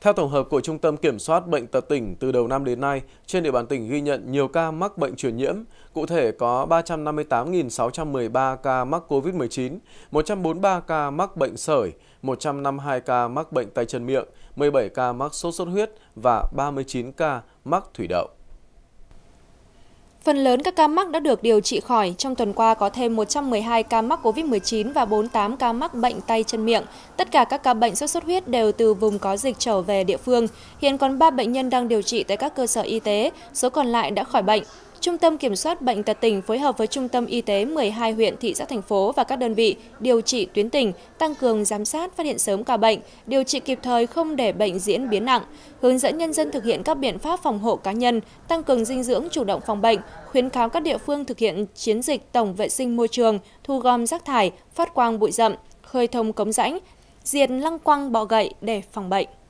Theo tổng hợp của Trung tâm Kiểm soát Bệnh tật tỉnh, từ đầu năm đến nay, trên địa bàn tỉnh ghi nhận nhiều ca mắc bệnh truyền nhiễm. Cụ thể có 358.613 ca mắc COVID-19, 143 ca mắc bệnh sởi, 152 ca mắc bệnh tay chân miệng, 17 ca mắc sốt xuất huyết và 39 ca mắc thủy đậu. Phần lớn các ca mắc đã được điều trị khỏi. Trong tuần qua có thêm 112 ca mắc COVID-19 và 48 ca mắc bệnh tay chân miệng. Tất cả các ca bệnh sốt xuất huyết đều từ vùng có dịch trở về địa phương. Hiện còn 3 bệnh nhân đang điều trị tại các cơ sở y tế, số còn lại đã khỏi bệnh. Trung tâm Kiểm soát Bệnh tật tỉnh phối hợp với Trung tâm Y tế 12 huyện, thị xã, thành phố và các đơn vị điều trị tuyến tỉnh tăng cường giám sát, phát hiện sớm ca bệnh, điều trị kịp thời không để bệnh diễn biến nặng, hướng dẫn nhân dân thực hiện các biện pháp phòng hộ cá nhân, tăng cường dinh dưỡng chủ động phòng bệnh, khuyến cáo các địa phương thực hiện chiến dịch tổng vệ sinh môi trường, thu gom rác thải, phát quang bụi rậm, khơi thông cống rãnh, diệt lăng quăng bọ gậy để phòng bệnh.